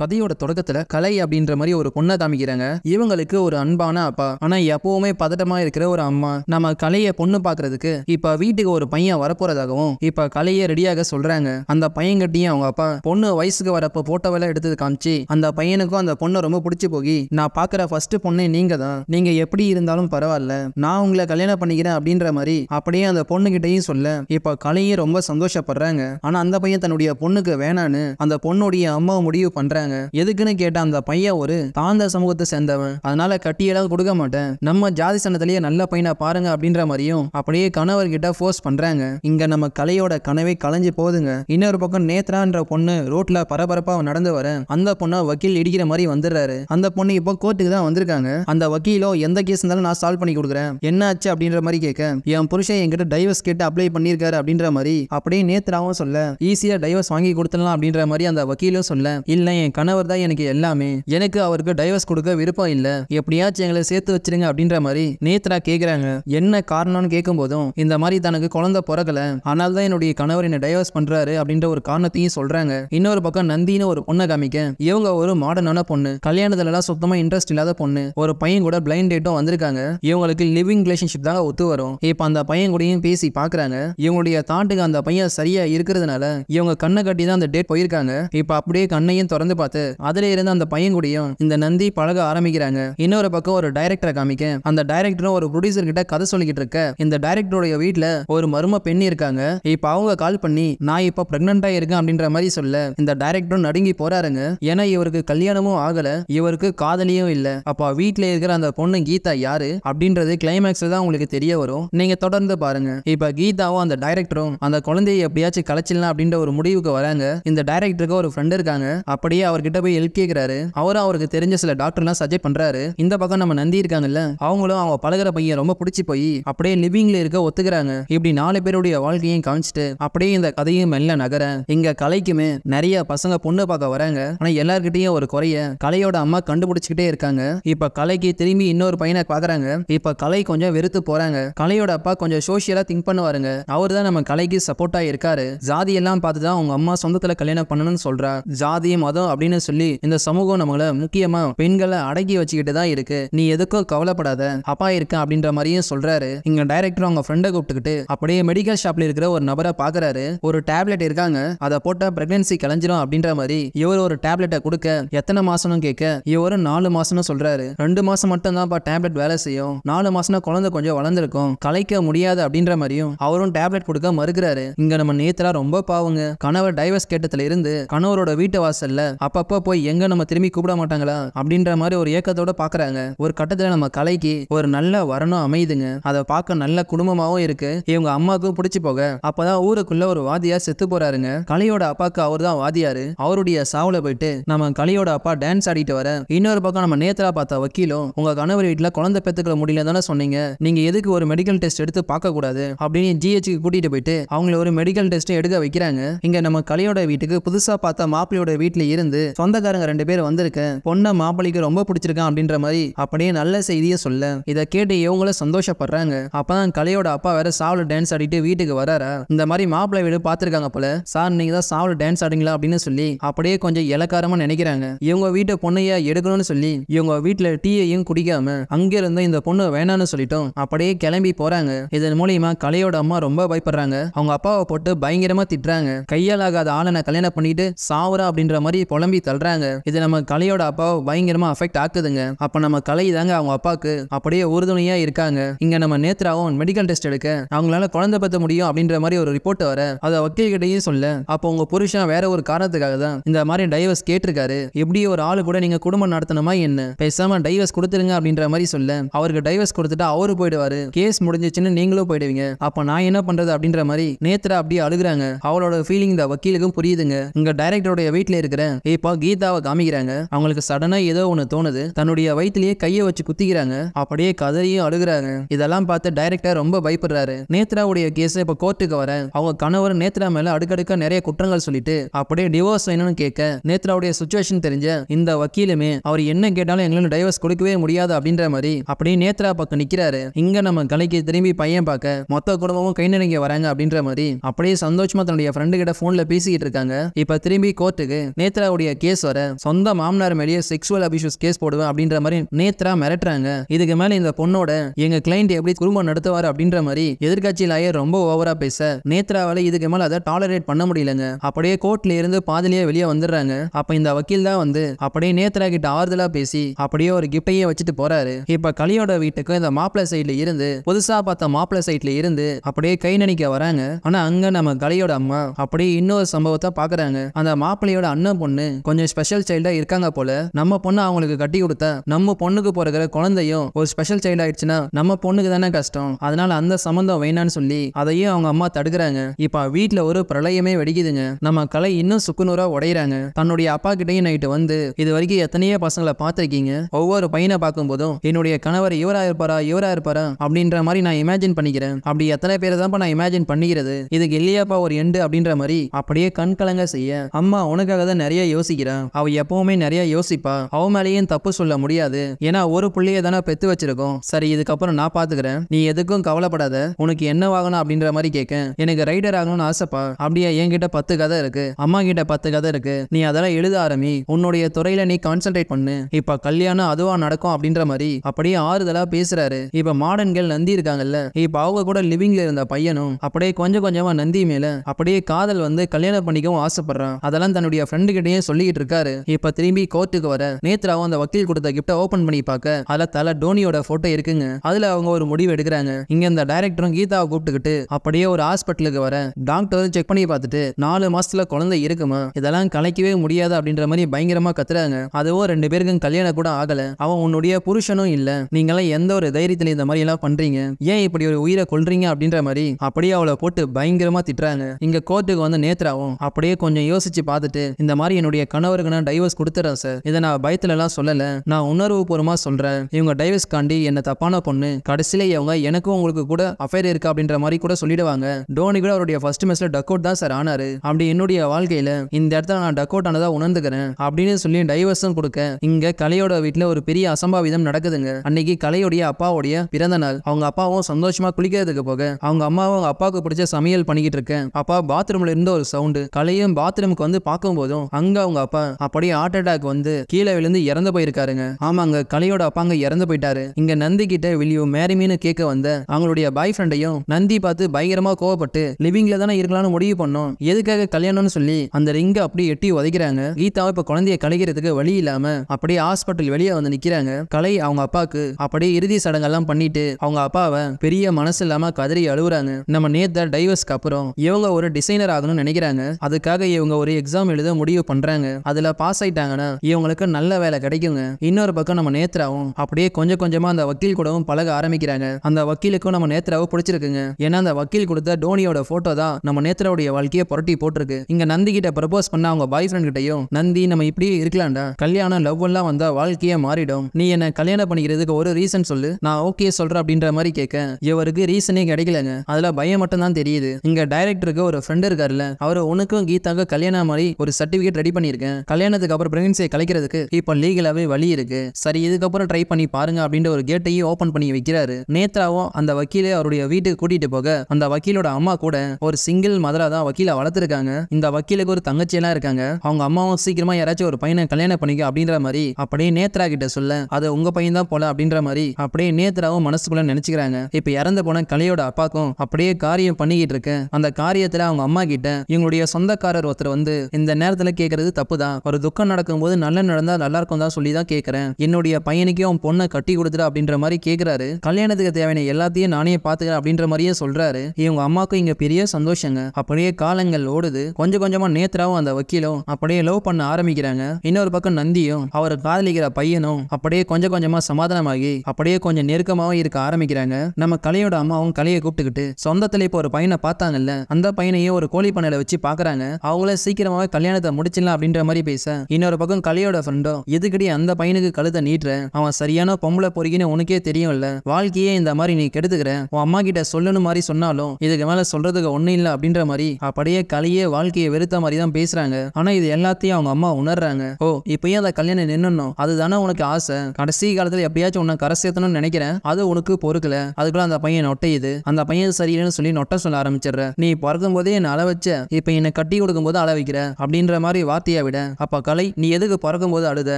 கதையோட தொடக்கத்துல கலை அப்படின்ற மாதிரி ஒரு பொண்ணை காமிக்கிறாங்க இவங்களுக்கு ஒரு அன்பான அப்பா ஆனா எப்பவுமே பதட்டமா இருக்கிற ஒரு அம்மா நம்ம கலைய பொண்ணு பாக்குறதுக்கு இப்ப வீட்டுக்கு ஒரு பையன் வரப்போறதாகவும் இப்ப கலைய ரெடியாக சொல்றாங்க அந்த பையன்கிட்டயும் அவங்க அப்பா பொண்ணு வயசுக்கு வரப்ப போட்டோவெல்லாம் எடுத்தது காமிச்சு அந்த பையனுக்கும் அந்த பொண்ணை ரொம்ப பிடிச்சி போகி நான் பாக்குற ஃபர்ஸ்ட் பொண்ணே நீங்க தான் நீங்க எப்படி இருந்தாலும் பரவாயில்ல நான் உங்களை கல்யாணம் பண்ணிக்கிறேன் அப்படின்ற மாதிரி அப்படியே அந்த பொண்ணு கிட்டையும் சொல்ல இப்ப கலையே ரொம்ப சந்தோஷப்படுறாங்க ஆனா அந்த பையன் தன்னுடைய பொண்ணுக்கு வேணான்னு அந்த பொண்ணுடைய அம்மா முடிவு பண்றாங்க கேட்டாங்க எதுக்குன்னு கேட்டா அந்த பையன் ஒரு தாழ்ந்த சமூகத்தை சேர்ந்தவன் அதனால கட்டியெல்லாம் கொடுக்க மாட்டேன் நம்ம ஜாதி சனத்திலேயே நல்ல பையனா பாருங்க அப்படின்ற மாதிரியும் அப்படியே கணவர்கிட்ட ஃபோர்ஸ் பண்றாங்க இங்க நம்ம கலையோட கனவை கலைஞ்சு போதுங்க இன்னொரு பக்கம் நேத்ரான்ற பொண்ணு ரோட்ல பரபரப்பா நடந்து வர அந்த பொண்ணா வக்கீல் இடிக்கிற மாதிரி வந்துடுறாரு அந்த பொண்ணு இப்போ கோர்ட்டுக்கு தான் வந்திருக்காங்க அந்த வக்கீலோ எந்த கேஸ் இருந்தாலும் நான் சால்வ் பண்ணி கொடுக்குறேன் என்ன ஆச்சு அப்படின்ற மாதிரி கேட்க என் புருஷன் என்கிட்ட டைவர்ஸ் கேட்டு அப்ளை பண்ணியிருக்காரு அப்படின்ற மாதிரி அப்படியே நேத்ராவும் சொல்ல ஈஸியா டைவர்ஸ் வாங்கி கொடுத்துடலாம் அப்படின்ற மாதிரி அந்த வக்கீலும் சொல்ல இல்லை என் கணவர் தான் எனக்கு எல்லாமே எனக்கு அவருக்கு டைவர்ஸ் கொடுக்க விருப்பம் இல்லை எப்படியாச்சும் எங்களை சேர்த்து வச்சிருங்க அப்படின்ற மாதிரி நேத்ரா கேக்குறாங்க என்ன காரணம்னு கேட்கும் போதும் இந்த மாதிரி தனக்கு குழந்தை பிறக்கல ஆனால் தான் என்னுடைய கணவர் என்னை டைவர்ஸ் பண்றாரு அப்படின்ற ஒரு காரணத்தையும் சொல்றாங்க இன்னொரு பக்கம் நந்தின்னு ஒரு பொண்ணை காமிக்க இவங்க ஒரு மாடர்னான பொண்ணு கல்யாணத்துல எல்லாம் சுத்தமா இன்ட்ரெஸ்ட் இல்லாத பொண்ணு ஒரு பையன் கூட பிளைண்ட் டேட்டும் வந்திருக்காங்க இவங்களுக்கு லிவிங் ரிலேஷன்ஷிப் தான் ஒத்து வரும் இப்போ அந்த பையன் கூடயும் பேசி பாக்குறாங்க இவங்களுடைய தாட்டுக்கு அந்த பையன் சரியா இருக்கிறதுனால இவங்க கண்ணை கட்டி தான் அந்த டேட் போயிருக்காங்க இப்போ அப்படியே கண்ணையும் திறந்து பார்த்து அதுல இருந்து அந்த பையன் கூடயும் இந்த நந்தி பழக ஆரம்பிக்கிறாங்க இன்னொரு பக்கம் ஒரு டைரக்டரை காமிக்க அந்த டைரக்டரும் ஒரு ப்ரொடியூசர் கிட்ட கதை சொல்லிக்கிட்டு இருக்க இந்த டைரக்டருடைய வீட்டுல ஒரு மரும பெண் இருக்காங்க இப்ப அவங்க கால் பண்ணி நான் இப்ப பிரெக்னண்டா இருக்கேன் அப்படின்ற மாதிரி சொல்ல இந்த டைரக்டரும் நடுங்கி போறாருங்க ஏன்னா இவருக்கு கல்யாணமும் ஆகல இவருக்கு காதலியும் இல்ல அப்ப வீட்டுல இருக்கிற அந்த பொண்ணு கீதா யாரு அப்படின்றது கிளைமேக்ஸ்ல தான் உங்களுக்கு தெரிய வரும் நீங்க தொடர்ந்து பாருங்க இப்ப கீதாவும் அந்த டைரக்டரும் அந்த குழந்தையை எப்படியாச்சும் கலைச்சிடலாம் அப்படின்ற ஒரு முடிவுக்கு வராங்க இந்த டைரக்டருக்கு ஒரு ஃப்ரெண்ட் இருக்காங்க அப்படியே அவர்கிட்ட போய் ஹெல்ப் கேட்கிறாரு அவரும் அவருக்கு தெரிஞ்ச சில டாக்டர்லாம் சஜெக்ட் பண்றாரு இந்த பக்கம் நம்ம நந்தி இருக்காங்கல்ல அவங்களும் அவங்க பழகிற பையன் ரொம்ப பிடிச்சி போய் அப்படியே லிவிங்ல இருக்க ஒத்துக்கிறாங்க இப்படி நாலு பேருடைய வாழ்க்கையும் காமிச்சிட்டு அப்படியே இந்த கதையும் மெல்ல நகர எங்க கலைக்குமே நிறைய பசங்க பொண்ணு பார்க்க வராங்க ஆனா எல்லார்கிட்டயும் ஒரு குறைய கலையோட அம்மா கண்டுபிடிச்சுக்கிட்டே இருக்காங்க இப்ப கலைக்கு திரும்பி இன்னொரு பையனை பாக்குறாங்க இப்ப கலை கொஞ்சம் வெறுத்து போறாங்க கலையோட அப்பா கொஞ்சம் சோசியலா திங்க் பண்ணுவாருங்க அவர் தான் நம்ம கலைக்கு சப்போர்ட்டா இருக்காரு ஜாதி எல்லாம் பார்த்துதான் அவங்க அம்மா சொந்தத்துல கல்யாணம் பண்ணணும்னு சொல்றா ஜாதி மதம் அப்படின்னு அப்படின்னு சொல்லி இந்த சமூகம் நம்மள முக்கியமா பெண்களை அடக்கி வச்சுக்கிட்டு தான் இருக்கு நீ எதுக்கும் கவலைப்படாத அப்பா இருக்க அப்படின்ற மாதிரியும் சொல்றாரு இங்க டைரக்டர் அவங்க ஃப்ரெண்டை கூப்பிட்டுக்கிட்டு அப்படியே மெடிக்கல் ஷாப்ல இருக்கிற ஒரு நபரை பாக்குறாரு ஒரு டேப்லெட் இருக்காங்க அதை போட்டா பிரெக்னன்சி கலைஞ்சிரும் அப்படின்ற மாதிரி இவர் ஒரு டேப்லெட்டை கொடுக்க எத்தனை மாசம்னு கேட்க இவர் நாலு மாசம்னு சொல்றாரு ரெண்டு மாசம் மட்டும் தான் டேப்லெட் வேலை செய்யும் நாலு மாசம்னா குழந்தை கொஞ்சம் வளர்ந்துருக்கும் கலைக்க முடியாது அப்படின்ற மாதிரியும் அவரும் டேப்லெட் கொடுக்க மறுக்கிறாரு இங்க நம்ம நேத்தரா ரொம்ப பாவங்க கணவர் டைவர்ஸ் கேட்டதுல இருந்து கணவரோட வீட்டு வாசல்ல அப்பப்போ போய் எங்க நம்ம திரும்பி கூப்பிட மாட்டாங்களா அப்படின்ற மாதிரி ஒரு ஏக்கத்தோட பாக்குறாங்க ஒரு கட்டத்துல நம்ம கலைக்கு ஒரு நல்ல வரணும் அமையுதுங்க அதை பார்க்க நல்ல குடும்பமாவும் இருக்கு இவங்க அம்மாவுக்கும் பிடிச்சி போக அப்பதான் ஊருக்குள்ள ஒரு வாதியா செத்து போறாருங்க கலையோட அப்பாக்கு அவர் தான் வாதியாரு அவருடைய சாவுல போயிட்டு நம்ம கலையோட அப்பா டான்ஸ் ஆடிட்டு வர இன்னொரு பக்கம் நம்ம நேத்தரா பார்த்த வக்கீலும் உங்க கணவர் வீட்டுல குழந்தை பெத்துக்கிற முடியல தானே சொன்னீங்க நீங்க எதுக்கு ஒரு மெடிக்கல் டெஸ்ட் எடுத்து பார்க்க கூடாது அப்படின்னு ஜிஹெச்சுக்கு கூட்டிட்டு போயிட்டு அவங்கள ஒரு மெடிக்கல் டெஸ்ட் எடுக்க வைக்கிறாங்க இங்க நம்ம கலையோட வீட்டுக்கு புதுசா பார்த்த மாப்பிளையோட வீட்டுல இருந்து இருந்து சொந்தக்காரங்க ரெண்டு பேர் வந்திருக்கேன் பொண்ணை மாப்பிள்ளைக்கு ரொம்ப பிடிச்சிருக்கான் அப்படின்ற மாதிரி அப்படியே நல்ல செய்தியை சொல்ல இதை கேட்டு இவங்களும் சந்தோஷப்படுறாங்க அப்பதான் கலையோட அப்பா வேற சாவல டான்ஸ் ஆடிட்டு வீட்டுக்கு வராரா இந்த மாதிரி மாப்பிள்ளை வீடு பாத்துருக்காங்க போல சார் நீங்க தான் சாவல டான்ஸ் ஆடுங்களா அப்படின்னு சொல்லி அப்படியே கொஞ்சம் இலக்காரமா நினைக்கிறாங்க இவங்க வீட்டை பொண்ணைய எடுக்கணும்னு சொல்லி இவங்க வீட்டுல டீயையும் குடிக்காம அங்கிருந்து இந்த பொண்ணு வேணாம்னு சொல்லிட்டோம் அப்படியே கிளம்பி போறாங்க இதன் மூலியமா கலையோட அம்மா ரொம்ப பயப்படுறாங்க அவங்க அப்பாவை போட்டு பயங்கரமா திட்டுறாங்க கையாலாகாத ஆளனை கல்யாணம் பண்ணிட்டு சாவுரா அப்படின்ற மாதிரி பொல புலம்பி தள்ளுறாங்க இது நம்ம கலையோட அப்பாவை பயங்கரமா அஃபெக்ட் ஆக்குதுங்க அப்ப நம்ம கலை தாங்க அவங்க அப்பாவுக்கு அப்படியே உறுதுணையா இருக்காங்க இங்க நம்ம நேத்ராவும் மெடிக்கல் டெஸ்ட் எடுக்க அவங்களால குழந்தை பத்த முடியும் அப்படின்ற மாதிரி ஒரு ரிப்போர்ட் வர அதை கிட்டையும் சொல்ல அப்ப உங்க புருஷன் வேற ஒரு காரணத்துக்காக தான் இந்த மாதிரி டைவர்ஸ் கேட்டிருக்காரு எப்படி ஒரு ஆளு கூட நீங்க குடும்பம் நடத்தணுமா என்ன பேசாம டைவர்ஸ் கொடுத்துருங்க அப்படின்ற மாதிரி சொல்ல அவருக்கு டைவர்ஸ் கொடுத்துட்டு அவரு போயிடுவாரு கேஸ் முடிஞ்சிச்சுன்னு நீங்களும் போயிடுவீங்க அப்ப நான் என்ன பண்றது அப்படின்ற மாதிரி நேத்ரா அப்படியே அழுகுறாங்க அவளோட ஃபீலிங் இந்த வக்கீலுக்கும் புரியுதுங்க இங்க டைரக்டருடைய வீட்டுல இருக்கிற குறிப்பா கீதாவை காமிக்கிறாங்க அவங்களுக்கு சடனா ஏதோ ஒண்ணு தோணுது தன்னுடைய வயிற்றுலயே கையை வச்சு குத்திக்கிறாங்க அப்படியே கதறியும் அழுகுறாங்க இதெல்லாம் பார்த்து டைரக்டர் ரொம்ப பயப்படுறாரு நேத்ராவுடைய கேஸ் இப்ப கோர்ட்டுக்கு வர அவங்க கணவர் நேத்ரா மேல அடுக்கடுக்க நிறைய குற்றங்கள் சொல்லிட்டு அப்படியே டிவோர்ஸ் வேணும்னு கேட்க நேத்ராவுடைய சுச்சுவேஷன் தெரிஞ்ச இந்த வக்கீலுமே அவர் என்ன கேட்டாலும் எங்களால டைவர்ஸ் கொடுக்கவே முடியாது அப்படின்ற மாதிரி அப்படியே நேத்ரா பக்கம் நிக்கிறாரு இங்க நம்ம கலைக்கு திரும்பி பையன் பார்க்க மொத்த குடும்பமும் கை நெருங்கி வராங்க அப்படின்ற மாதிரி அப்படியே சந்தோஷமா தன்னுடைய ஃப்ரெண்டு கிட்ட போன்ல பேசிக்கிட்டு இருக்காங்க இப்ப திரும்பி கோர்ட்டுக்கு நேத்ராவுடைய மாமனாருடைய கேஸ் வர சொந்த மாமனார் மேலேயே செக்ஷுவல் அபியூஸ் கேஸ் போடுவேன் அப்படின்ற மாதிரி நேத்ரா மிரட்டுறாங்க இதுக்கு மேல இந்த பொண்ணோட எங்க கிளைண்ட் எப்படி குடும்பம் நடத்துவார் அப்படின்ற மாதிரி எதிர்கட்சியில் ஆயர் ரொம்ப ஓவரா பேச நேத்ராவால இதுக்கு மேல அதை டாலரேட் பண்ண முடியலங்க அப்படியே கோர்ட்ல இருந்து பாதிலேயே வெளியே வந்துடுறாங்க அப்ப இந்த வக்கீல் தான் வந்து அப்படியே நேத்ரா கிட்ட ஆறுதலா பேசி அப்படியே ஒரு கிஃப்டையே வச்சுட்டு போறாரு இப்ப கலியோட வீட்டுக்கு இந்த மாப்பிள்ள சைட்ல இருந்து புதுசா பார்த்த மாப்பிள்ள சைட்ல இருந்து அப்படியே கை நினைக்க வராங்க ஆனா அங்க நம்ம கலியோட அம்மா அப்படியே இன்னொரு சம்பவத்தை பாக்குறாங்க அந்த மாப்பிள்ளையோட அண்ணன் பொண்ணு கொஞ்சம் ஸ்பெஷல் சைல்டா இருக்காங்க போல நம்ம பொண்ணு அவங்களுக்கு கட்டி கொடுத்த நம்ம பொண்ணுக்கு பிறகுற குழந்தையும் ஒரு ஸ்பெஷல் சைல்ட் ஆயிடுச்சுன்னா நம்ம பொண்ணுக்கு தானே கஷ்டம் அதனால அந்த சம்மந்தம் வேணான்னு சொல்லி அதையும் அவங்க அம்மா தடுக்கிறாங்க இப்ப வீட்டுல ஒரு பிரளயமே வெடிக்குதுங்க நம்ம கலை இன்னும் சுக்குநூறா உடையிறாங்க தன்னுடைய அப்பா கிட்டையும் நைட்டு வந்து இது வரைக்கும் எத்தனையோ பசங்களை பார்த்துருக்கீங்க ஒவ்வொரு பையனை பார்க்கும் போதும் என்னுடைய கணவர் இவரா இருப்பாரா இவரா இருப்பாரா அப்படின்ற மாதிரி நான் இமேஜின் பண்ணிக்கிறேன் அப்படி எத்தனை பேர் தான் நான் இமேஜின் பண்ணிக்கிறது இதுக்கு இல்லையாப்பா ஒரு எண்டு அப்படின்ற மாதிரி அப்படியே கண் கலங்க செய்ய அம்மா உனக்காக தான் நிறைய யோசி யோசிக்கிறான் அவ எப்பவுமே நிறைய யோசிப்பா அவ மேலேயும் தப்பு சொல்ல முடியாது ஏன்னா ஒரு புள்ளைய தானே பெத்து வச்சிருக்கோம் சரி இதுக்கப்புறம் நான் பாத்துக்கிறேன் நீ எதுக்கும் கவலைப்படாத உனக்கு என்ன வாங்கணும் அப்படின்ற மாதிரி கேட்க எனக்கு ரைடர் ஆகணும்னு ஆசைப்பா அப்படியே என்கிட்ட பத்து கதை இருக்கு அம்மா கிட்ட பத்து கதை இருக்கு நீ அதெல்லாம் எழுத ஆரம்பி உன்னுடைய துறையில நீ கான்சென்ட்ரேட் பண்ணு இப்ப கல்யாணம் அதுவா நடக்கும் அப்படின்ற மாதிரி அப்படியே ஆறுதலா பேசுறாரு இப்ப மாடன்கள் நந்தி இருக்காங்கல்ல இப்ப அவங்க கூட லிவிங்ல இருந்த பையனும் அப்படியே கொஞ்சம் கொஞ்சமா நந்தி மேல அப்படியே காதல் வந்து கல்யாணம் பண்ணிக்கவும் ஆசைப்படுறான் அதெல்லாம் தன்னுடைய ஃப்ரெண்டு கிட்டேயே சொல்லிட்டு இருக்காரு இப்ப திரும்பி கோர்ட்டுக்கு வர நேத்ராவும் அந்த வக்கீல் கொடுத்த கிஃப்டை ஓபன் பண்ணி பார்க்க அதுல தலை டோனியோட போட்டோ இருக்குங்க அதுல அவங்க ஒரு முடிவு எடுக்கிறாங்க இங்க இந்த டைரக்டரும் கீதாவை கூப்பிட்டுக்கிட்டு அப்படியே ஒரு ஹாஸ்பிட்டலுக்கு வர டாக்டர் செக் பண்ணி பார்த்துட்டு நாலு மாசத்துல குழந்தை இருக்குமா இதெல்லாம் கலைக்கவே முடியாது அப்படின்ற மாதிரி பயங்கரமா கத்துறாங்க அதுவும் ரெண்டு பேருக்கும் கல்யாணம் கூட ஆகல அவன் உன்னுடைய புருஷனும் இல்ல நீங்க எல்லாம் எந்த ஒரு தைரியத்துல இந்த மாதிரி எல்லாம் பண்றீங்க ஏன் இப்படி ஒரு உயிரை கொள்றீங்க அப்படின்ற மாதிரி அப்படியே அவளை போட்டு பயங்கரமா திட்டுறாங்க இங்க கோர்ட்டுக்கு வந்து நேத்ராவும் அப்படியே கொஞ்சம் யோசிச்சு பார்த்துட்டு இந்த மாதிரி என்னுடைய என்னுடைய கணவருக்கு நான் டைவர்ஸ் கொடுத்துறேன் சார் இதை நான் பயத்துலலாம் சொல்லலை நான் உணர்வு பூர்வமா சொல்கிறேன் இவங்க டைவர்ஸ் காண்டி என்ன தப்பான பொண்ணு கடைசியில இவங்க எனக்கும் உங்களுக்கு கூட அஃபேர் இருக்கா அப்படின்ற மாதிரி கூட சொல்லிடுவாங்க டோனி கூட அவருடைய ஃபர்ஸ்ட் மேட்ச்ல டக் அவுட் தான் சார் ஆனாரு அப்படி என்னுடைய வாழ்க்கையில இந்த இடத்துல நான் டக் அவுட் ஆனதா உணர்ந்துக்கிறேன் அப்படின்னு சொல்லி டைவர்ஸும் கொடுக்க இங்க கலையோட வீட்டுல ஒரு பெரிய அசம்பாவிதம் நடக்குதுங்க அன்னைக்கு கலையுடைய அப்பாவுடைய பிறந்த நாள் அவங்க அப்பாவும் சந்தோஷமா குளிக்கிறதுக்கு போக அவங்க அம்மாவும் அப்பாவுக்கு பிடிச்ச சமையல் பண்ணிக்கிட்டு இருக்கேன் அப்பா பாத்ரூம்ல இருந்த ஒரு சவுண்டு கலையும் பாத்ரூமுக்கு வந்து பார்க்கும் போதும் அங்க அவங்க அப்பா அப்படியே ஹார்ட் அட்டாக் வந்து கீழே விழுந்து இறந்து போயிருக்காருங்க ஆமாங்க கலையோட அப்பாங்க இறந்து போயிட்டாரு இங்க நந்தி கிட்ட வெளியோ மேரிமீனு கேட்க வந்த அவங்களுடைய பாய் ஃப்ரெண்டையும் நந்தி பார்த்து பயங்கரமா கோவப்பட்டு லிவிங்ல தானே இருக்கலாம்னு முடிவு பண்ணோம் எதுக்காக கல்யாணம்னு சொல்லி அந்த ரிங்க அப்படியே எட்டி உதைக்கிறாங்க கீதாவை இப்ப குழந்தைய கலைக்கிறதுக்கு வழி இல்லாம அப்படியே ஹாஸ்பிட்டல் வெளியே வந்து நிக்கிறாங்க கலை அவங்க அப்பாக்கு அப்படியே இறுதி சடங்கெல்லாம் பண்ணிட்டு அவங்க அப்பாவை பெரிய மனசு இல்லாம கதறி அழுகுறாங்க நம்ம நேத்த டைவர்ஸ்க்கு அப்புறம் இவங்க ஒரு டிசைனர் ஆகணும்னு நினைக்கிறாங்க அதுக்காக இவங்க ஒரு எக்ஸாம் எழுத முடிவு பண்றாங்க வராங்க அதுல பாஸ் ஆயிட்டாங்கன்னா இவங்களுக்கு நல்ல வேலை கிடைக்குங்க இன்னொரு பக்கம் நம்ம நேத்ராவும் அப்படியே கொஞ்சம் கொஞ்சமா அந்த வக்கீல் கூடவும் பழக ஆரம்பிக்கிறாங்க அந்த வக்கீலுக்கும் நம்ம நேத்ராவும் பிடிச்சிருக்குங்க ஏன்னா அந்த வக்கீல் கொடுத்த டோனியோட போட்டோ தான் நம்ம நேத்ராவுடைய வாழ்க்கையை புரட்டி போட்டிருக்கு இங்க நந்தி கிட்ட ப்ரப்போஸ் பண்ண அவங்க பாய் ஃப்ரெண்ட் கிட்டையும் நந்தி நம்ம இப்படியே இருக்கலாம்டா கல்யாணம் லவ் எல்லாம் வந்தா வாழ்க்கையே மாறிடும் நீ என்ன கல்யாணம் பண்ணிக்கிறதுக்கு ஒரு ரீசன் சொல்லு நான் ஓகே சொல்றேன் அப்படின்ற மாதிரி கேட்க இவருக்கு ரீசனே கிடைக்கலங்க அதுல பயம் மட்டும் தான் தெரியுது இங்க டைரக்டருக்கு ஒரு ஃப்ரெண்ட் இருக்காருல்ல அவர் உனக்கும் கீதாக்கு கல்யாணம் மாதிரி ஒரு சர்டிபிகேட் ரெடி பண்ணி பண்ணியிருக்கேன் கல்யாணத்துக்கு அப்புறம் பிரெக்னன்சியை கலைக்கிறதுக்கு இப்போ லீகலாகவே வழி இருக்கு சரி இதுக்கப்புறம் ட்ரை பண்ணி பாருங்க அப்படின்ற ஒரு கேட்டையும் ஓப்பன் பண்ணி வைக்கிறாரு நேத்ராவும் அந்த வக்கீலை அவருடைய வீட்டுக்கு கூட்டிட்டு போக அந்த வக்கீலோட அம்மா கூட ஒரு சிங்கிள் மதரா தான் வக்கீலை வளர்த்துருக்காங்க இந்த வக்கீலுக்கு ஒரு தங்கச்சியெல்லாம் இருக்காங்க அவங்க அம்மாவும் சீக்கிரமா யாராச்சும் ஒரு பையனை கல்யாணம் பண்ணிக்க அப்படின்ற மாதிரி அப்படியே நேத்ரா கிட்ட சொல்ல அது உங்க பையன் தான் போல அப்படின்ற மாதிரி அப்படியே நேத்ராவும் மனசுக்குள்ள நினைச்சுக்கிறாங்க இப்ப இறந்து போன கலையோட அப்பாக்கும் அப்படியே காரியம் பண்ணிக்கிட்டு இருக்கேன் அந்த காரியத்துல அவங்க அம்மா கிட்ட இவங்களுடைய சொந்தக்காரர் ஒருத்தர் வந்து இந்த நேரத்துல கேட்கறது தப்பு தான் ஒரு துக்கம் நடக்கும்போது நல்ல நடந்தால் நல்லா இருக்கும் தான் சொல்லி தான் கேட்குறேன் என்னுடைய பையனுக்கே அவன் பொண்ணை கட்டி கொடுத்துரு அப்படின்ற மாதிரி கேட்கிறாரு கல்யாணத்துக்கு தேவையான எல்லாத்தையும் நானே பாத்துக்கிறேன் அப்படின்ற மாதிரியே சொல்றாரு இவங்க அம்மாவுக்கும் இங்கே பெரிய சந்தோஷங்க அப்படியே காலங்கள் ஓடுது கொஞ்சம் கொஞ்சமாக நேத்ராவும் அந்த வக்கீலும் அப்படியே லவ் பண்ண ஆரம்பிக்கிறாங்க இன்னொரு பக்கம் நந்தியும் அவர் காதலிக்கிற பையனும் அப்படியே கொஞ்சம் கொஞ்சமாக சமாதானமாகி அப்படியே கொஞ்சம் நெருக்கமாகவும் இருக்க ஆரம்பிக்கிறாங்க நம்ம கலையோட அம்மாவும் கலையை கூப்பிட்டுக்கிட்டு சொந்தத்தில் இப்போ ஒரு பையனை பார்த்தாங்கல்ல அந்த பையனையே ஒரு கோழி பண்ணையில வச்சு பார்க்குறாங்க அவங்கள சீக்கிரமாவே கல்யாணத்தை முடிச்சிடலாம் அப்படின்னு அப்படின்ற மாதிரி பேச இன்னொரு பக்கம் கலையோட ஃப்ரெண்டோ எதுக்கடி அந்த பையனுக்கு கழுத்தை நீட்டுற அவன் சரியான பொம்பளை பொறுக்கின்னு உனக்கே தெரியும் இல்ல வாழ்க்கையே இந்த மாதிரி நீ கெடுத்துக்கிற உன் அம்மா கிட்ட சொல்லணும் மாதிரி சொன்னாலும் இதுக்கு மேல சொல்றதுக்கு ஒண்ணும் இல்லை அப்படின்ற மாதிரி அப்படியே கலையே வாழ்க்கையை வெறுத்த மாதிரி தான் பேசுறாங்க ஆனா இது எல்லாத்தையும் அவங்க அம்மா உணர்றாங்க ஓ இப்பயும் அதை கல்யாணம் நின்னணும் அதுதானே உனக்கு ஆசை கடைசி காலத்துல எப்படியாச்சும் உன்னை கரை சேர்த்தணும்னு நினைக்கிறேன் அது உனக்கு பொறுக்கல அதுக்குள்ள அந்த பையன் நொட்டையுது அந்த பையன் சரியில்லைன்னு சொல்லி நொட்ட சொல்ல ஆரம்பிச்சிடுற நீ பிறக்கும் போதே என்ன அளவச்ச இப்ப என்னை கட்டி கொடுக்கும் போது அளவிக்கிற அப்படின்ற மாதிரி வார்த்தையை அழுதியா விட அப்ப கலை நீ எதுக்கு பிறக்கும் போது அழுத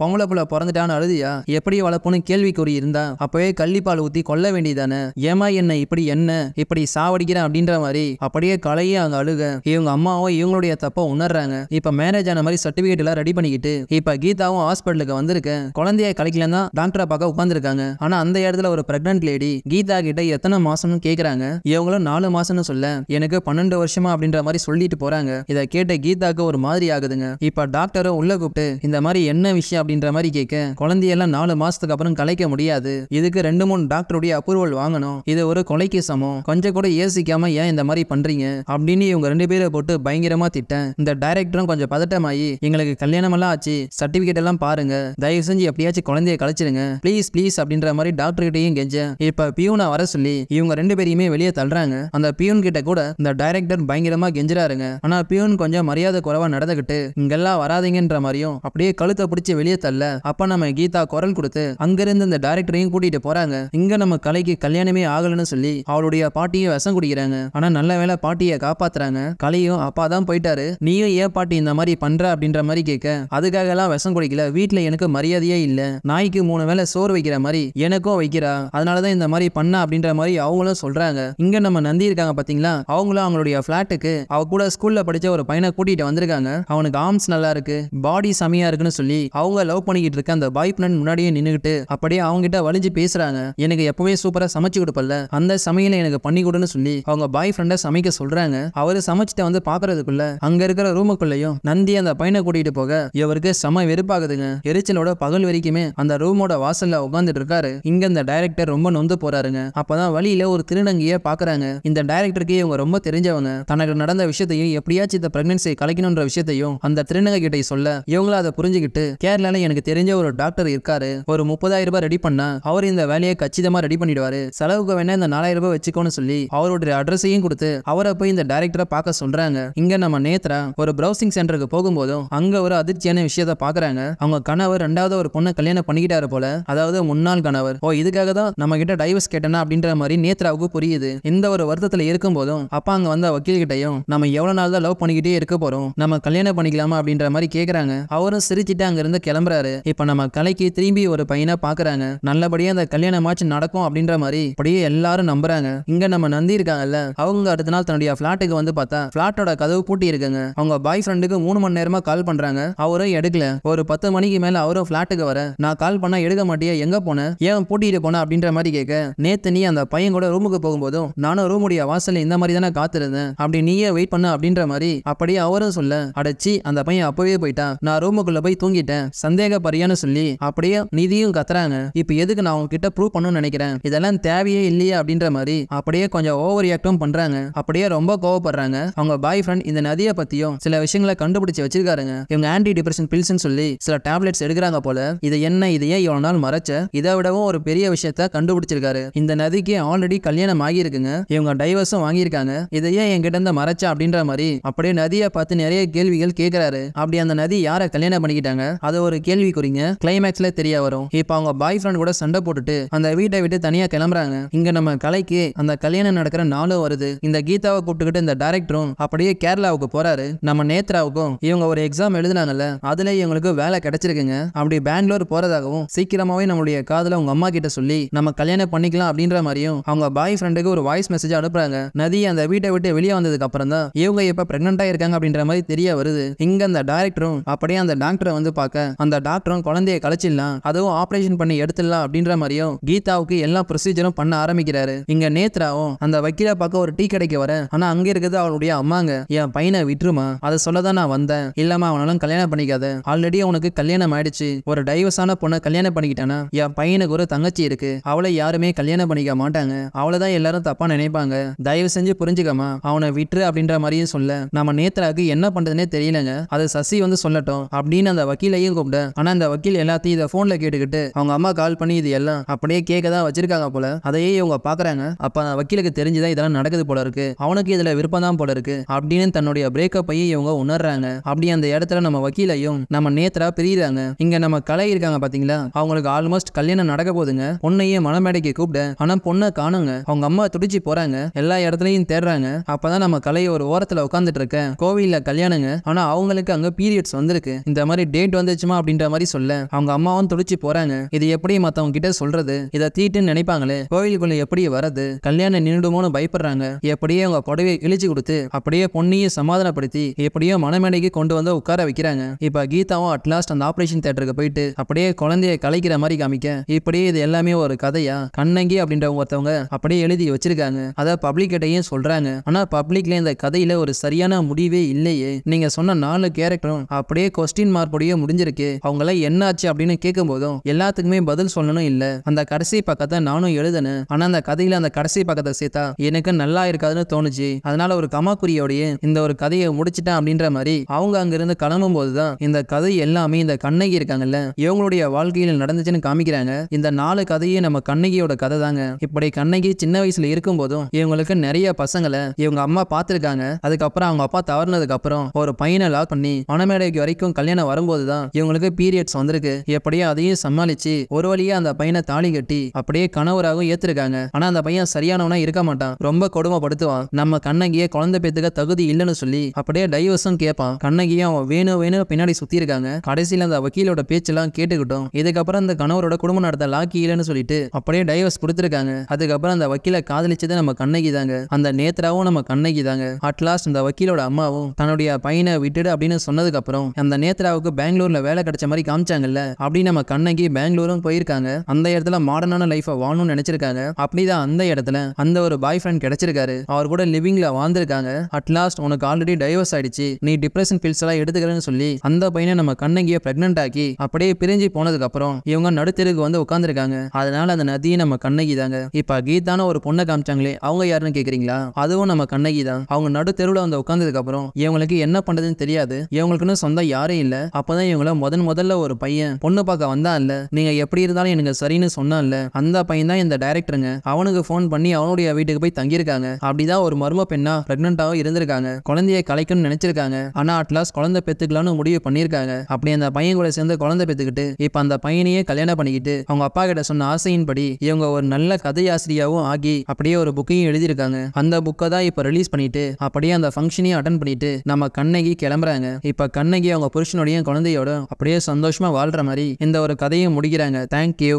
பொங்கல புள்ள பிறந்துட்டான்னு அழுதியா எப்படி வளர்ப்புன்னு கேள்விக்குறி இருந்தா அப்பவே கள்ளிப்பால் ஊத்தி கொல்ல வேண்டியதானே ஏமா என்ன இப்படி என்ன இப்படி சாவடிக்கிறேன் அப்படின்ற மாதிரி அப்படியே கலையே அங்க அழுக இவங்க அம்மாவும் இவங்களுடைய தப்ப உணர்றாங்க இப்ப மேரேஜ் ஆன மாதிரி சர்டிபிகேட் எல்லாம் ரெடி பண்ணிக்கிட்டு இப்ப கீதாவும் ஹாஸ்பிட்டலுக்கு வந்திருக்கு குழந்தைய கலைக்கலாம் தான் டாக்டரை பார்க்க உட்காந்துருக்காங்க ஆனா அந்த இடத்துல ஒரு பிரெக்னன்ட் லேடி கீதா கிட்ட எத்தனை மாசம்னு கேக்குறாங்க இவங்களும் நாலு மாசம்னு சொல்ல எனக்கு பன்னெண்டு வருஷமா அப்படின்ற மாதிரி சொல்லிட்டு போறாங்க இதை கேட்ட கீதாக்கு ஒரு மாதிரி ஆகுதுங்க இப்போ டாக்டரை உள்ள கூப்பிட்டு இந்த மாதிரி என்ன விஷயம் அப்படின்ற மாதிரி கேட்க குழந்தையெல்லாம் நாலு மாசத்துக்கு அப்புறம் கலைக்க முடியாது இதுக்கு ரெண்டு மூணு டாக்டருடைய அப்ரூவல் வாங்கணும் இது ஒரு கொலைக்கு சமம் கொஞ்சம் கூட யோசிக்காம ஏன் இந்த மாதிரி பண்றீங்க அப்படின்னு இவங்க ரெண்டு பேரை போட்டு பயங்கரமா திட்டேன் இந்த டைரக்டரும் கொஞ்சம் பதட்டமாயி எங்களுக்கு கல்யாணம் எல்லாம் ஆச்சு சர்டிபிகேட் எல்லாம் பாருங்க தயவு செஞ்சு எப்படியாச்சும் குழந்தைய கழிச்சிருங்க ப்ளீஸ் ப்ளீஸ் அப்படின்ற மாதிரி டாக்டர் கிட்டையும் கெஞ்சேன் இப்ப பியூனை வர சொல்லி இவங்க ரெண்டு பேரையுமே வெளியே தள்ளுறாங்க அந்த பியூன் கிட்ட கூட இந்த டைரக்டர் பயங்கரமா கெஞ்சுறாருங்க ஆனா பியூன் கொஞ்சம் மரியாதை குறைவா நடந்துகிட்டு இங்க இங்கெல்லாம் வராதிங்கன்ற மாதிரியும் அப்படியே கழுத்தை பிடிச்சி வெளியே தள்ள அப்ப நம்ம கீதா குரல் கொடுத்து அங்கிருந்து இந்த டைரக்டரையும் கூட்டிட்டு போறாங்க இங்க நம்ம கலைக்கு கல்யாணமே ஆகலன்னு சொல்லி அவளுடைய பாட்டியும் விஷம் குடிக்கிறாங்க ஆனா நல்ல வேலை பாட்டியை காப்பாத்துறாங்க கலையும் அப்பா தான் போயிட்டாரு நீயும் ஏன் பாட்டி இந்த மாதிரி பண்ற அப்படின்ற மாதிரி கேட்க அதுக்காக எல்லாம் விஷம் குடிக்கல வீட்டுல எனக்கு மரியாதையே இல்ல நாய்க்கு மூணு வேலை சோறு வைக்கிற மாதிரி எனக்கும் வைக்கிறா அதனாலதான் இந்த மாதிரி பண்ணா அப்படின்ற மாதிரி அவங்களும் சொல்றாங்க இங்க நம்ம நந்தி இருக்காங்க பாத்தீங்களா அவங்களும் அவங்களுடைய பிளாட்டுக்கு அவ கூட ஸ்கூல்ல படிச்ச ஒரு பையனை கூட்டிட்டு வந்திருக்காங்க அவனுக்கு ஆம்ஸ் சாங்ஸ் நல்லா இருக்கு பாடி செமையா இருக்குன்னு சொல்லி அவங்க லவ் பண்ணிக்கிட்டு இருக்க அந்த பாய் ஃப்ரெண்ட் முன்னாடியே நின்னுகிட்டு அப்படியே கிட்ட வலிஞ்சு பேசுறாங்க எனக்கு எப்பவுமே சூப்பரா சமைச்சு கொடுப்பல அந்த சமையல எனக்கு பண்ணி கொடுன்னு சொல்லி அவங்க பாய் ஃப்ரெண்டை சமைக்க சொல்றாங்க அவரு சமைச்சிட்ட வந்து பாக்குறதுக்குள்ள அங்க இருக்கிற ரூமுக்குள்ளயும் நந்தி அந்த பையனை கூட்டிட்டு போக இவருக்கு செம வெறுப்பாகுதுங்க எரிச்சலோட பகல் வரைக்குமே அந்த ரூமோட வாசல்ல உட்காந்துட்டு இருக்காரு இங்க இந்த டைரக்டர் ரொம்ப நொந்து போறாருங்க அப்பதான் வழியில ஒரு திருநங்கைய பாக்குறாங்க இந்த டைரக்டருக்கு இவங்க ரொம்ப தெரிஞ்சவங்க தனக்கு நடந்த விஷயத்தையும் எப்படியாச்சும் இந்த பிரெக்னன்சியை கலைக்கணும்ன்ற விஷயத்தையும் அந்த ஃப்ரெண்டுங்க கிட்ட சொல்ல இவங்களும் அதை புரிஞ்சுக்கிட்டு கேரளால எனக்கு தெரிஞ்ச ஒரு டாக்டர் இருக்காரு ஒரு முப்பதாயிரம் ரூபாய் ரெடி பண்ணா அவர் இந்த வேலையை கச்சிதமா ரெடி பண்ணிடுவாரு செலவுக்கு வேணா இந்த நாலாயிரம் ரூபாய் வச்சுக்கோன்னு சொல்லி அவருடைய அட்ரஸையும் கொடுத்து அவரை போய் இந்த டைரக்டரை பார்க்க சொல்றாங்க இங்க நம்ம நேத்ரா ஒரு ப்ரௌசிங் சென்டருக்கு போகும்போதும் அங்க ஒரு அதிர்ச்சியான விஷயத்த பாக்குறாங்க அவங்க கணவர் ரெண்டாவது ஒரு பொண்ணை கல்யாணம் பண்ணிக்கிட்டாரு போல அதாவது முன்னாள் கணவர் ஓ இதுக்காக தான் நம்ம கிட்ட டைவர்ஸ் கேட்டனா அப்படின்ற மாதிரி நேத்ராவுக்கு புரியுது இந்த ஒரு வருத்தத்துல இருக்கும் போதும் அப்பா அங்க வந்த வக்கீல் கிட்டையும் நம்ம எவ்வளவு நாள் தான் லவ் பண்ணிக்கிட்டே இருக்க போறோம் நம்ம கல்யாணம் பண்ணிக்கலாமா அப்படின்ற மாதிரி கேக்குறாங்க அவரும் சிரிச்சிட்டு அங்கிருந்து கிளம்புறாரு இப்போ நம்ம கலைக்கு திரும்பி ஒரு பையனை பாக்குறாங்க நல்லபடியா அந்த கல்யாணமாச்சு நடக்கும் அப்படின்ற மாதிரி அப்படியே எல்லாரும் நம்புறாங்க இங்க நம்ம நந்தி இருக்காங்கல்ல அவங்க அடுத்த நாள் தன்னுடைய ஃப்ளாட்டுக்கு வந்து பார்த்தா பிளாட்டோட கதவு பூட்டி இருக்குங்க அவங்க பாய் ஃப்ரெண்டுக்கு மூணு மணி நேரமா கால் பண்றாங்க அவரும் எடுக்கல ஒரு பத்து மணிக்கு மேல அவரும் பிளாட்டுக்கு வர நான் கால் பண்ணா எடுக்க மாட்டியா எங்க போன ஏன் பூட்டிட்டு போன அப்படின்ற மாதிரி கேட்க நேத்து நீ அந்த பையன் கூட ரூமுக்கு போகும்போதும் நானும் ரூமுடைய வாசல்ல இந்த மாதிரி தானே காத்திருந்தேன் அப்படி நீயே வெயிட் பண்ண அப்படின்ற மாதிரி அப்படியே அவரும் சொல்ல அடைச்சி அந்த பையன் அவன் அப்பவே போயிட்டான் நான் ரூமுக்குள்ள போய் தூங்கிட்டேன் சந்தேகப்பறியான்னு சொல்லி அப்படியே நிதியும் கத்துறாங்க இப்ப எதுக்கு நான் உங்ககிட்ட ப்ரூவ் பண்ணணும்னு நினைக்கிறேன் இதெல்லாம் தேவையே இல்லையா அப்படின்ற மாதிரி அப்படியே கொஞ்சம் ஓவர் ஆக்டும் பண்றாங்க அப்படியே ரொம்ப கோவப்படுறாங்க அவங்க பாய் ஃப்ரெண்ட் இந்த நதியை பத்தியும் சில விஷயங்களை கண்டுபிடிச்சு வச்சிருக்காருங்க இவங்க ஆன்டி டிப்ரெஷன் பில்ஸ்னு சொல்லி சில டேப்லெட்ஸ் எடுக்கிறாங்க போல இது என்ன இதையே இவ்வளவு நாள் மறைச்ச இதை விடவும் ஒரு பெரிய விஷயத்த கண்டுபிடிச்சிருக்காரு இந்த நதிக்கு ஆல்ரெடி கல்யாணம் ஆகியிருக்குங்க இவங்க டைவர்ஸும் வாங்கியிருக்காங்க இதையே என்கிட்ட இருந்து மறைச்சா அப்படின்ற மாதிரி அப்படியே நதியை பார்த்து நிறைய கேள்விகள் கேட்கிறாரு அப்படி அந்த நதி யாரை கல்யாணம் பண்ணிக்கிட்டாங்க அது ஒரு கேள்விக்குறிங்க கிளைமேக்ஸ்ல தெரிய வரும் இப்போ அவங்க பாய் ஃப்ரெண்ட் கூட சண்டை போட்டுட்டு அந்த வீட்டை விட்டு தனியா கிளம்புறாங்க இங்க நம்ம கலைக்கு அந்த கல்யாணம் நடக்கிற நாளும் வருது இந்த கீதாவை கூப்பிட்டுக்கிட்டு இந்த டைரக்டரும் அப்படியே கேரளாவுக்கு போறாரு நம்ம நேத்ராவுக்கும் இவங்க ஒரு எக்ஸாம் எழுதினாங்கல்ல அதுல இவங்களுக்கு வேலை கிடைச்சிருக்குங்க அப்படி பெங்களூர் போறதாகவும் சீக்கிரமாவே நம்மளுடைய காதல உங்க அம்மா கிட்ட சொல்லி நம்ம கல்யாணம் பண்ணிக்கலாம் அப்படின்ற மாதிரியும் அவங்க பாய் ஃப்ரெண்டுக்கு ஒரு வாய்ஸ் மெசேஜ் அனுப்புறாங்க நதி அந்த வீட்டை விட்டு வெளியே வந்ததுக்கு அப்புறம் தான் இவங்க இப்ப பிரெக்னண்டா இருக்காங்க அப்படின்ற மாதிரி தெரிய வருது இங்க அந்த டைரக்டரும் அப்படியே அந்த டாக்டரை வந்து பார்க்க அந்த டாக்டரும் குழந்தைய கலைச்சிடலாம் அதுவும் ஆபரேஷன் பண்ணி எடுத்துடலாம் அப்படின்ற மாதிரியும் கீதாவுக்கு எல்லா ப்ரொசீஜரும் பண்ண ஆரம்பிக்கிறாரு இங்க நேத்ராவும் அந்த வக்கீல பார்க்க ஒரு டீ கடைக்கு வர ஆனா அங்க இருக்கிறது அவளுடைய அம்மாங்க என் பையனை விட்டுருமா அதை சொல்லதான் நான் வந்தேன் இல்லம்மா அவனாலும் கல்யாணம் பண்ணிக்காத ஆல்ரெடி அவனுக்கு கல்யாணம் ஆயிடுச்சு ஒரு டைவர்ஸான பொண்ணை கல்யாணம் பண்ணிக்கிட்டானா என் பையனுக்கு ஒரு தங்கச்சி இருக்கு அவளை யாருமே கல்யாணம் பண்ணிக்க மாட்டாங்க அவளைதான் எல்லாரும் தப்பா நினைப்பாங்க தயவு செஞ்சு புரிஞ்சுக்கமா அவனை விட்டுரு அப்படின்ற மாதிரியும் சொல்ல நம்ம நேத்ராவுக்கு என்ன பண்றதுனே தெரியலங்க அதை அதாவது சசி வந்து சொல்லட்டும் அப்படின்னு அந்த வக்கீலையும் கூப்பிட்டேன் ஆனா அந்த வக்கீல் எல்லாத்தையும் இதை போன்ல கேட்டுக்கிட்டு அவங்க அம்மா கால் பண்ணி இது எல்லாம் அப்படியே கேட்க தான் வச்சிருக்காங்க போல அதையே இவங்க பாக்குறாங்க அப்ப அந்த வக்கீலுக்கு தெரிஞ்சுதான் இதெல்லாம் நடக்குது போல இருக்கு அவனுக்கு இதுல விருப்பம் தான் போல இருக்கு அப்படின்னு தன்னுடைய பிரேக்கப்பையும் இவங்க உணர்றாங்க அப்படி அந்த இடத்துல நம்ம வக்கீலையும் நம்ம நேத்தரா பிரியுறாங்க இங்க நம்ம கலை இருக்காங்க பாத்தீங்களா அவங்களுக்கு ஆல்மோஸ்ட் கல்யாணம் நடக்க போதுங்க பொண்ணையே மனமேடைக்கு கூப்பிட்டேன் ஆனா பொண்ணை காணுங்க அவங்க அம்மா துடிச்சு போறாங்க எல்லா இடத்துலயும் தேடுறாங்க அப்பதான் நம்ம கலையை ஒரு ஓரத்துல உட்காந்துட்டு இருக்க கோவில்ல கல்யாணங்க ஆனா அவங்களுக்கு இருக்காங்க பீரியட்ஸ் வந்திருக்கு இந்த மாதிரி டேட் வந்துச்சுமா அப்படின்ற மாதிரி சொல்ல அவங்க அம்மாவும் துடிச்சு போறாங்க இது எப்படி மத்தவங்க கிட்ட சொல்றது இதை தீட்டுன்னு நினைப்பாங்களே கோவிலுக்குள்ள எப்படி வரது கல்யாணம் நின்றுடுமோன்னு பயப்படுறாங்க எப்படியே அவங்க புடவையை இழிச்சு கொடுத்து அப்படியே பொண்ணையும் சமாதானப்படுத்தி எப்படியோ மனமேடைக்கு கொண்டு வந்து உட்கார வைக்கிறாங்க இப்ப கீதாவும் அட்லாஸ்ட் அந்த ஆபரேஷன் தேட்டருக்கு போயிட்டு அப்படியே குழந்தைய கலைக்கிற மாதிரி காமிக்க இப்படியே இது எல்லாமே ஒரு கதையா கண்ணங்கி அப்படின்ற ஒருத்தவங்க அப்படியே எழுதி வச்சிருக்காங்க அதை கிட்டையும் சொல்றாங்க ஆனா பப்ளிக்ல இந்த கதையில ஒரு சரியான முடிவே இல்லையே நீங்க சொன்ன நாலு கேரக்டரும் அப்படியே கொஸ்டின் மார்க்கோடய முடிஞ்சிருக்கு அவங்கள என்னாச்சு அப்படின்னு கேட்கும் போதும் எல்லாத்துக்குமே பதில் சொல்லணும் இல்ல அந்த கடைசி பக்கத்தை நானும் எழுதணும் ஆனா அந்த கதையில அந்த கடைசி பக்கத்தை சேர்த்தா எனக்கு நல்லா இருக்காதுன்னு தோணுச்சு அதனால ஒரு கமாக்குரியோடைய இந்த ஒரு கதையை முடிச்சிட்டேன் அப்படின்ற மாதிரி அவங்க அங்கிருந்து கிளம்பும் போதுதான் இந்த கதை எல்லாமே இந்த கண்ணகி இருக்காங்கல்ல இவங்களுடைய வாழ்க்கையில் நடந்துச்சுன்னு காமிக்கிறாங்க இந்த நாலு கதையே நம்ம கண்ணகியோட கதை தாங்க இப்படி கண்ணகி சின்ன வயசுல இருக்கும் போதும் இவங்களுக்கு நிறைய பசங்களை இவங்க அம்மா பார்த்துருக்காங்க அதுக்கப்புறம் அவங்க அப்பா தவறுனதுக்கு அப்புறம் ஒரு பையனை லாக் பண்ணி பண்ணி மனமேடைக்கு வரைக்கும் கல்யாணம் வரும்போது தான் இவங்களுக்கு பீரியட்ஸ் வந்திருக்கு எப்படியோ அதையும் சமாளிச்சு ஒரு வழியா அந்த பையனை தாலி கட்டி அப்படியே கணவராகவும் ஏத்திருக்காங்க ஆனா அந்த பையன் சரியானவனா இருக்க மாட்டான் ரொம்ப கொடுமைப்படுத்துவான் நம்ம கண்ணகியை குழந்தை பேத்துக்க தகுதி இல்லைன்னு சொல்லி அப்படியே டைவர்ஸும் கேட்பான் கண்ணகியும் அவன் வேணும் வேணும் பின்னாடி சுத்தி இருக்காங்க கடைசியில அந்த வக்கீலோட பேச்செல்லாம் கேட்டுக்கிட்டோம் இதுக்கப்புறம் அந்த கணவரோட குடும்பம் நடத்த லாக்கி இல்லைன்னு சொல்லிட்டு அப்படியே டைவர்ஸ் கொடுத்துருக்காங்க அதுக்கப்புறம் அந்த வக்கீல காதலிச்சது நம்ம கண்ணகி தாங்க அந்த நேத்ராவும் நம்ம கண்ணகி தாங்க அட்லாஸ்ட் இந்த வக்கீலோட அம்மாவும் தன்னுடைய பையனை விட்டுடு அப்படின்னு அப்படின்னு சொன்னதுக்கப்புறம் அந்த நேத்ராவுக்கு பெங்களூர்ல வேலை கிடைச்ச மாதிரி காமிச்சாங்கல்ல அப்படி நம்ம கண்ணகி பெங்களூரும் போயிருக்காங்க அந்த இடத்துல மாடர்னான லைஃபை வாழணும்னு நினைச்சிருக்காங்க அப்படிதான் அந்த இடத்துல அந்த ஒரு பாய் ஃப்ரெண்ட் கிடைச்சிருக்காரு அவர் கூட லிவிங்ல வாழ்ந்திருக்காங்க அட்லாஸ்ட் உனக்கு ஆல்ரெடி டைவர்ஸ் ஆயிடுச்சு நீ டிப்ரெஷன் பில்ஸ் எல்லாம் எடுத்துக்கிறேன்னு சொல்லி அந்த பையனை நம்ம கண்ணகியை பிரெக்னென்ட் ஆக்கி அப்படியே பிரிஞ்சு போனதுக்கு அப்புறம் இவங்க நடுத்தெருக்கு வந்து உட்காந்துருக்காங்க அதனால அந்த நதியை நம்ம கண்ணகி தாங்க இப்ப கீதான ஒரு பொண்ணை காமிச்சாங்களே அவங்க யாருன்னு கேக்குறீங்களா அதுவும் நம்ம கண்ணகி தான் அவங்க நடுத்தெருவில் வந்து உட்காந்ததுக்கு அப்புறம் இவங்களுக்கு என்ன பண்றதுன்னு தெரியாது இவங்களுக்குன்னு சொந்தம் யாரும் இல்ல அப்பதான் இவங்கள முதன் முதல்ல ஒரு பையன் பொண்ணு பார்க்க வந்தான் இல்ல நீங்க எப்படி இருந்தாலும் எனக்கு சரின்னு சொன்னான்ல அந்த பையன் தான் இந்த டைரக்டருங்க அவனுக்கு போன் பண்ணி அவனுடைய வீட்டுக்கு போய் தங்கியிருக்காங்க அப்படிதான் ஒரு மர்ம பெண்ணா பிரெக்னென்டாவும் இருந்திருக்காங்க குழந்தைய கலைக்கணும்னு நினைச்சிருக்காங்க ஆனா அட்லாஸ் குழந்தை பெத்துக்கலாம்னு முடிவு பண்ணியிருக்காங்க அப்படி அந்த பையன் கூட சேர்ந்து குழந்தை பெத்துக்கிட்டு இப்ப அந்த பையனையே கல்யாணம் பண்ணிக்கிட்டு அவங்க அப்பா கிட்ட சொன்ன ஆசையின்படி இவங்க ஒரு நல்ல கதையாசிரியாவும் ஆகி அப்படியே ஒரு புக்கையும் எழுதியிருக்காங்க அந்த புக்கை தான் இப்ப ரிலீஸ் பண்ணிட்டு அப்படியே அந்த ஃபங்க்ஷனையும் அட்டன் பண்ணிட்டு நம்ம கண்ணகி கிளம்புறாங்க இப்ப கண்ணகி அவங்க புருஷனுடைய குழந்தையோட அப்படியே சந்தோஷமா வாழ்ற மாதிரி இந்த ஒரு கதையை முடிக்கிறாங்க தேங்க்யூ